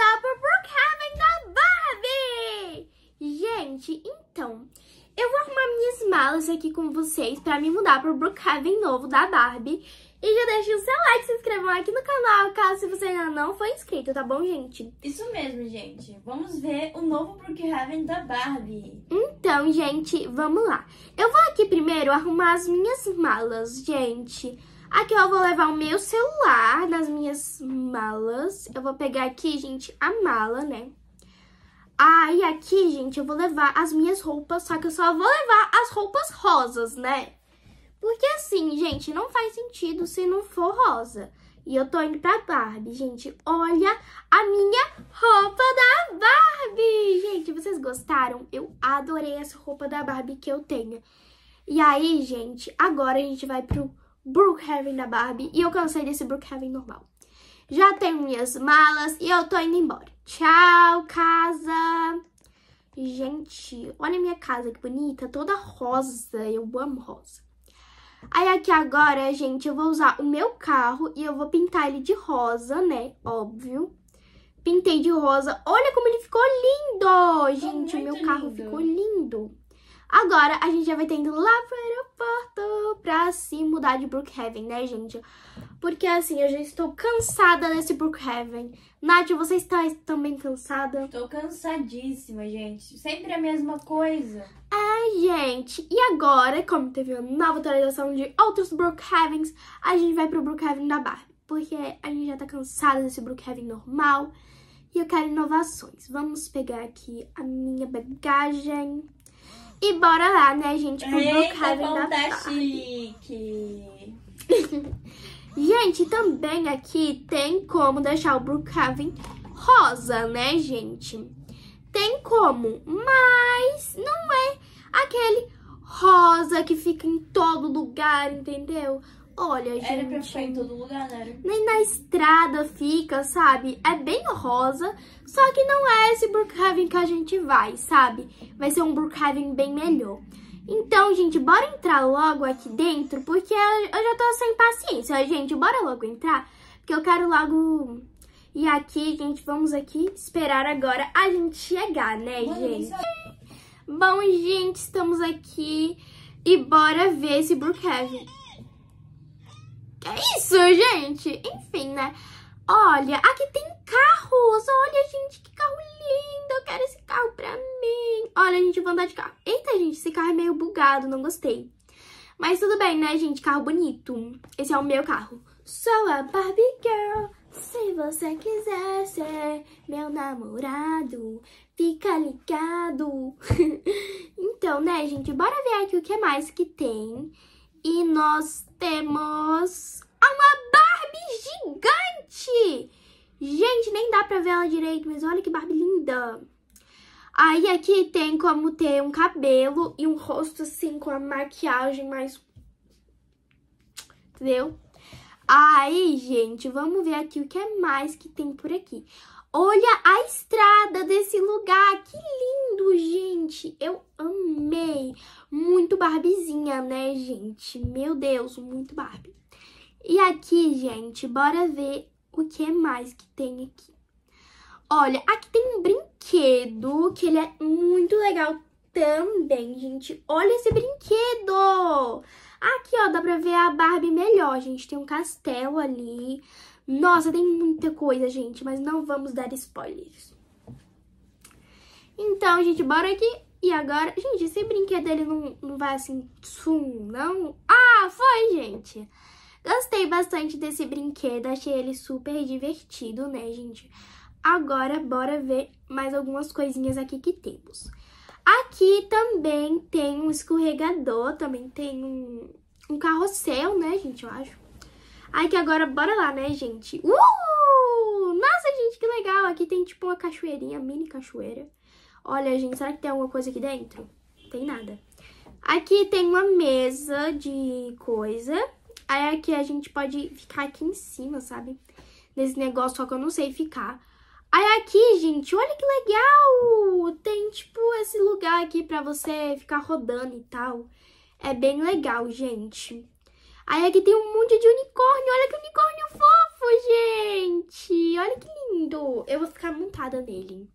da Brookhaven da Barbie! Gente, então, eu vou arrumar minhas malas aqui com vocês pra me mudar pro Brookhaven novo da Barbie. E já deixe o seu like, se inscrevam aqui no canal, caso você ainda não foi inscrito, tá bom, gente? Isso mesmo, gente. Vamos ver o novo Brookhaven da Barbie. Então, gente, vamos lá. Eu vou aqui primeiro arrumar as minhas malas, gente. Gente. Aqui eu vou levar o meu celular nas minhas malas. Eu vou pegar aqui, gente, a mala, né? Aí ah, aqui, gente, eu vou levar as minhas roupas, só que eu só vou levar as roupas rosas, né? Porque assim, gente, não faz sentido se não for rosa. E eu tô indo pra Barbie, gente. Olha a minha roupa da Barbie! Gente, vocês gostaram? Eu adorei essa roupa da Barbie que eu tenho. E aí, gente, agora a gente vai pro Brookhaven da Barbie e eu cansei desse Brookhaven normal. Já tenho minhas malas e eu tô indo embora. Tchau, casa! Gente, olha a minha casa, que bonita, toda rosa, eu amo rosa. Aí aqui agora, gente, eu vou usar o meu carro e eu vou pintar ele de rosa, né, óbvio. Pintei de rosa, olha como ele ficou lindo, gente, o meu lindo. carro ficou lindo. Agora a gente já vai tendo lá pro aeroporto pra se mudar de Brookhaven, né, gente? Porque assim, eu já estou cansada desse Brookhaven. Nath, você está também cansada? Estou cansadíssima, gente. Sempre a mesma coisa. É, gente. E agora, como teve uma nova atualização de outros Brookhavens, a gente vai pro Brookhaven da Barbie. Porque a gente já tá cansada desse Brookhaven normal. E eu quero inovações. Vamos pegar aqui a minha bagagem. E bora lá, né, gente? Pro Brookhaven da tá chique. gente, também aqui tem como deixar o Brookhaven rosa, né, gente? Tem como, mas não é aquele rosa que fica em todo lugar, entendeu? Olha, gente. Era pra ficar em todo lugar, né? Nem na estrada fica, sabe? É bem rosa, só que não é esse Brookhaven que a gente vai, sabe? Vai ser um Brookhaven bem melhor. Então, gente, bora entrar logo aqui dentro, porque eu já tô sem paciência, gente. Bora logo entrar, porque eu quero logo... E aqui, gente, vamos aqui esperar agora a gente chegar, né, Mano, gente? Bom, gente, estamos aqui e bora ver esse Brookhaven. Que é isso, gente? Enfim, né? Olha, aqui tem carros. Olha, gente, que carro lindo. Eu quero esse carro pra mim. Olha, gente, eu vou andar de carro. Eita, gente, esse carro é meio bugado, não gostei. Mas tudo bem, né, gente? Carro bonito. Esse é o meu carro. Sou a Barbie Girl. Se você quiser ser meu namorado, fica ligado. então, né, gente, bora ver aqui o que mais que tem. E nós temos uma Barbie gigante! Gente, nem dá pra ver ela direito, mas olha que Barbie linda! Aí aqui tem como ter um cabelo e um rosto assim com a maquiagem mais... Entendeu? Aí, gente, vamos ver aqui o que é mais que tem por aqui. Olha a estrada desse lugar, que lindo, gente! Eu amei! muito Barbizinha, né, gente? Meu Deus, muito Barbie. E aqui, gente, bora ver o que mais que tem aqui. Olha, aqui tem um brinquedo que ele é muito legal também, gente. Olha esse brinquedo! Aqui, ó, dá pra ver a Barbie melhor, gente. Tem um castelo ali. Nossa, tem muita coisa, gente, mas não vamos dar spoilers. Então, gente, bora aqui e agora, gente, esse brinquedo ele não, não vai assim, sum, não? Ah, foi, gente! Gostei bastante desse brinquedo, achei ele super divertido, né, gente? Agora, bora ver mais algumas coisinhas aqui que temos. Aqui também tem um escorregador, também tem um, um carrossel, né, gente, eu acho. Aí que agora, bora lá, né, gente? Uh! Nossa, gente, que legal! Aqui tem tipo uma cachoeirinha, mini cachoeira. Olha, gente, será que tem alguma coisa aqui dentro? Tem nada. Aqui tem uma mesa de coisa. Aí aqui a gente pode ficar aqui em cima, sabe? Nesse negócio, só que eu não sei ficar. Aí aqui, gente, olha que legal! Tem, tipo, esse lugar aqui pra você ficar rodando e tal. É bem legal, gente. Aí aqui tem um monte de unicórnio. Olha que unicórnio fofo, gente! Olha que lindo! Eu vou ficar montada nele.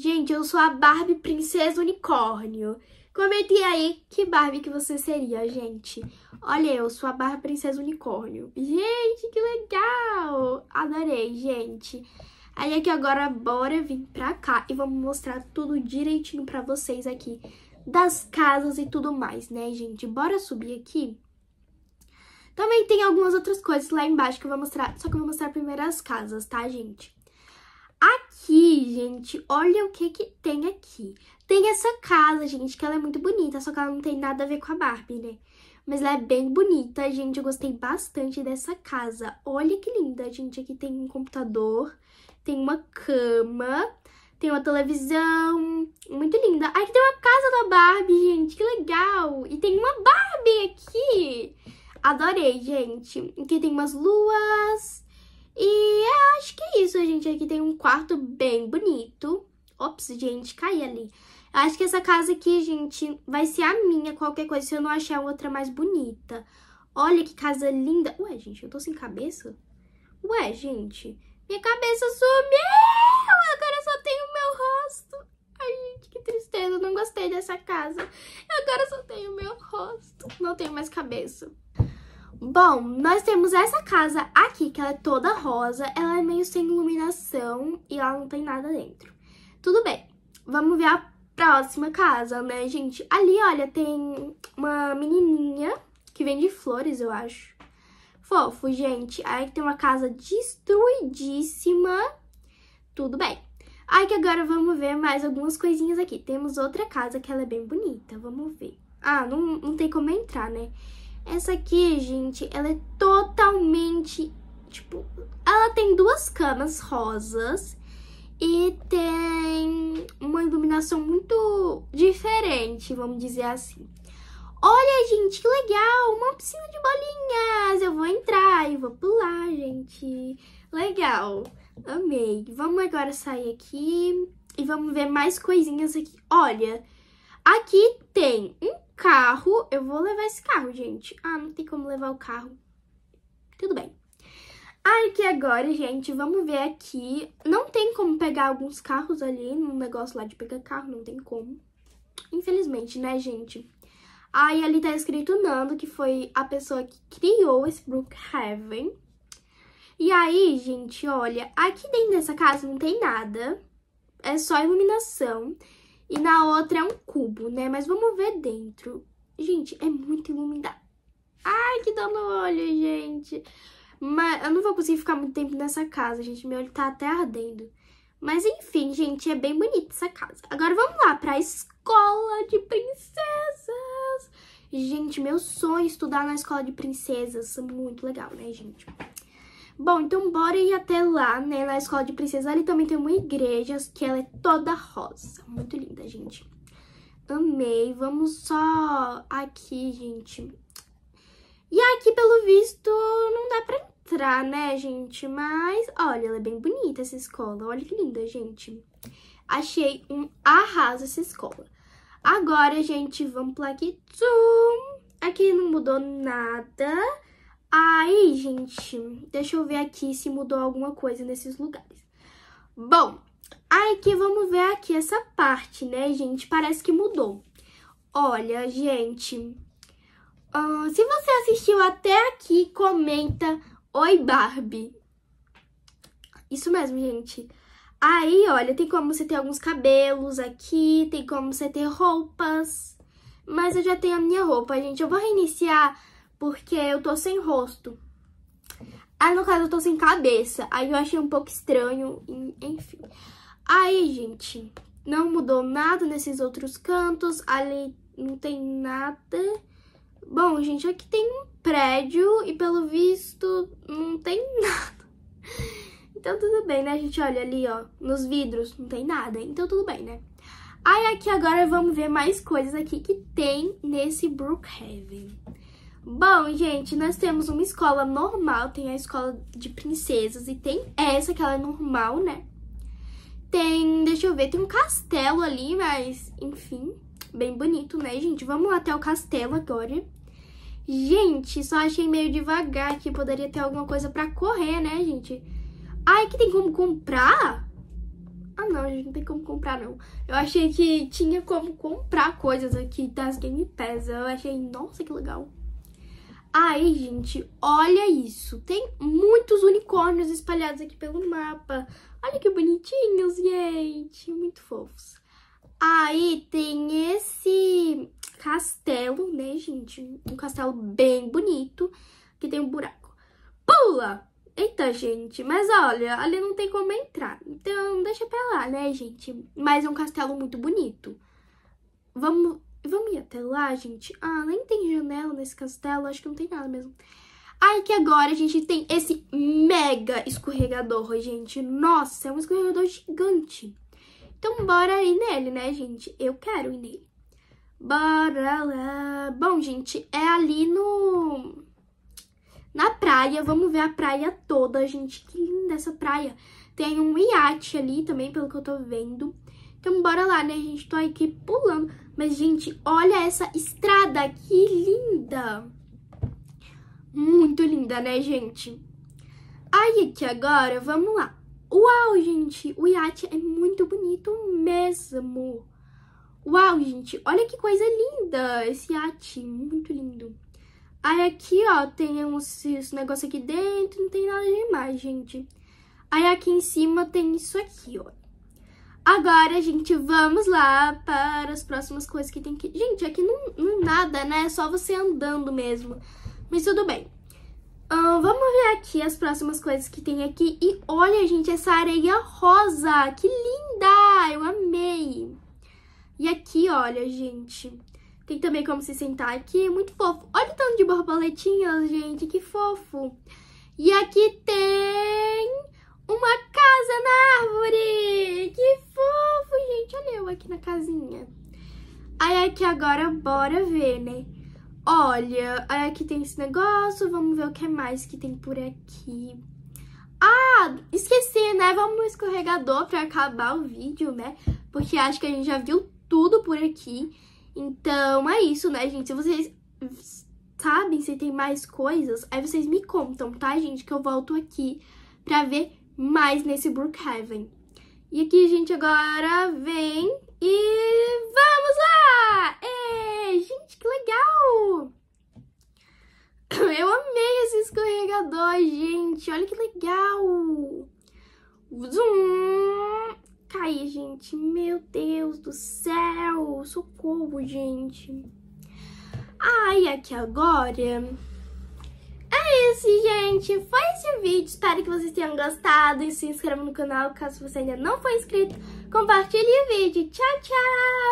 Gente, eu sou a Barbie Princesa Unicórnio. Comente aí que Barbie que você seria, gente. Olha, eu sou a Barbie Princesa Unicórnio. Gente, que legal! Adorei, gente. Aí aqui agora, bora vir pra cá e vamos mostrar tudo direitinho pra vocês aqui. Das casas e tudo mais, né, gente? Bora subir aqui. Também tem algumas outras coisas lá embaixo que eu vou mostrar. Só que eu vou mostrar primeiro as casas, tá, gente? Aqui, gente, olha o que que tem aqui. Tem essa casa, gente, que ela é muito bonita, só que ela não tem nada a ver com a Barbie, né? Mas ela é bem bonita, gente, eu gostei bastante dessa casa. Olha que linda, gente, aqui tem um computador, tem uma cama, tem uma televisão, muito linda. Aqui tem uma casa da Barbie, gente, que legal! E tem uma Barbie aqui! Adorei, gente. Aqui tem umas luas, e eu é, acho que é isso, gente. Aqui tem um quarto bem bonito. Ops, gente, caí ali. eu Acho que essa casa aqui, gente, vai ser a minha, qualquer coisa, se eu não achar outra mais bonita. Olha que casa linda. Ué, gente, eu tô sem cabeça? Ué, gente, minha cabeça sumiu! Agora só tenho o meu rosto. Ai, gente, que tristeza, eu não gostei dessa casa. Agora só tenho o meu rosto, não tenho mais cabeça. Bom, nós temos essa casa aqui, que ela é toda rosa, ela é meio sem iluminação e ela não tem nada dentro. Tudo bem, vamos ver a próxima casa, né, gente? Ali, olha, tem uma menininha que vende flores, eu acho. Fofo, gente. Aí tem uma casa destruidíssima. Tudo bem. Aí que agora vamos ver mais algumas coisinhas aqui. Temos outra casa que ela é bem bonita, vamos ver. Ah, não, não tem como entrar, né? Essa aqui, gente, ela é totalmente, tipo, ela tem duas camas rosas e tem uma iluminação muito diferente, vamos dizer assim. Olha, gente, que legal! Uma piscina de bolinhas! Eu vou entrar e vou pular, gente. Legal! Amei! Vamos agora sair aqui e vamos ver mais coisinhas aqui. Olha, aqui tem um carro, eu vou levar esse carro, gente. Ah, não tem como levar o carro. Tudo bem. Aí que agora, gente, vamos ver aqui. Não tem como pegar alguns carros ali, num negócio lá de pegar carro, não tem como. Infelizmente, né, gente? Aí ali tá escrito Nando, que foi a pessoa que criou esse Brookhaven. E aí, gente, olha, aqui dentro dessa casa não tem nada. É só iluminação. E na outra é um cubo, né? Mas vamos ver dentro. Gente, é muito iluminado. Ai, que dor no olho, gente. Mas eu não vou conseguir ficar muito tempo nessa casa, gente. Meu olho tá até ardendo. Mas enfim, gente, é bem bonita essa casa. Agora vamos lá pra escola de princesas. Gente, meu sonho é estudar na escola de princesas. Muito legal, né, gente? Bom, então bora ir até lá, né? Na escola de princesa ali também tem uma igreja que ela é toda rosa. Muito linda, gente. Amei. Vamos só aqui, gente. E aqui, pelo visto, não dá pra entrar, né, gente? Mas, olha, ela é bem bonita, essa escola. Olha que linda, gente. Achei um arraso essa escola. Agora, gente, vamos pra aqui. Tchum! Aqui não mudou nada. Aí, gente, deixa eu ver aqui se mudou alguma coisa nesses lugares. Bom, aí que vamos ver aqui essa parte, né, gente? Parece que mudou. Olha, gente, uh, se você assistiu até aqui, comenta Oi Barbie. Isso mesmo, gente. Aí, olha, tem como você ter alguns cabelos aqui, tem como você ter roupas. Mas eu já tenho a minha roupa, gente. Eu vou reiniciar porque eu tô sem rosto. aí ah, no caso, eu tô sem cabeça. Aí eu achei um pouco estranho, enfim. Aí, gente, não mudou nada nesses outros cantos. Ali não tem nada. Bom, gente, aqui tem um prédio e pelo visto não tem nada. Então tudo bem, né, gente? Olha ali, ó, nos vidros não tem nada. Então tudo bem, né? Aí aqui agora vamos ver mais coisas aqui que tem nesse Brookhaven. Bom, gente, nós temos uma escola normal, tem a escola de princesas e tem essa que ela é normal, né? Tem, deixa eu ver, tem um castelo ali, mas enfim, bem bonito, né, gente? Vamos lá até o castelo agora. Gente, só achei meio devagar que poderia ter alguma coisa pra correr, né, gente? Ah, é que tem como comprar? Ah, não, gente, não tem como comprar, não. Eu achei que tinha como comprar coisas aqui das Game Pass. Eu achei, nossa, que legal. Aí, gente, olha isso. Tem muitos unicórnios espalhados aqui pelo mapa. Olha que bonitinhos, gente. Muito fofos. Aí tem esse castelo, né, gente? Um castelo bem bonito, que tem um buraco. Pula! Eita, gente, mas olha, ali não tem como entrar. Então, deixa pra lá, né, gente? Mas é um castelo muito bonito. Vamos Vamos ir até lá, gente? Ah, nem tem janela nesse castelo, acho que não tem nada mesmo. Aí que agora a gente tem esse mega escorregador, gente. Nossa, é um escorregador gigante. Então bora ir nele, né, gente? Eu quero ir nele. Bora lá. Bom, gente, é ali no... Na praia, vamos ver a praia toda, gente. Que linda essa praia. Tem um iate ali também, pelo que eu tô vendo. Então bora lá, né, gente? Tô aqui pulando. Mas, gente, olha essa estrada, que linda! Muito linda, né, gente? Aí aqui agora, vamos lá. Uau, gente, o iate é muito bonito mesmo. Uau, gente, olha que coisa linda esse iate, muito lindo. Aí aqui, ó, tem uns, esse negócio aqui dentro, não tem nada demais, gente. Aí aqui em cima tem isso aqui, ó. Agora, gente, vamos lá para as próximas coisas que tem que... Gente, aqui não, não nada, né? É só você andando mesmo. Mas tudo bem. vamos ver aqui as próximas coisas que tem aqui. E olha, gente, essa areia rosa. Que linda! Eu amei. E aqui, olha, gente. Tem também como se sentar aqui. Muito fofo. Olha o tanto de borboletinhas, gente. Que fofo. E aqui tem uma casa na árvore! Que fofo, gente! Olha eu aqui na casinha. Aí aqui agora bora ver, né? Olha, aí aqui tem esse negócio, vamos ver o que mais que tem por aqui. Ah, esqueci, né? Vamos no escorregador pra acabar o vídeo, né? Porque acho que a gente já viu tudo por aqui. Então, é isso, né, gente? Se vocês sabem se tem mais coisas, aí vocês me contam, tá, gente? Que eu volto aqui pra ver mais nesse Brookhaven. E aqui, gente, agora vem e vamos lá! gente, que legal! Eu amei esse escorregador, gente. Olha que legal! Zoom! Caí, tá gente. Meu Deus do céu! Socorro, gente. Ai, ah, é aqui agora é isso, gente. Foi esse vídeo. Espero que vocês tenham gostado. E se inscreva no canal caso você ainda não for inscrito. Compartilhe o vídeo. Tchau, tchau!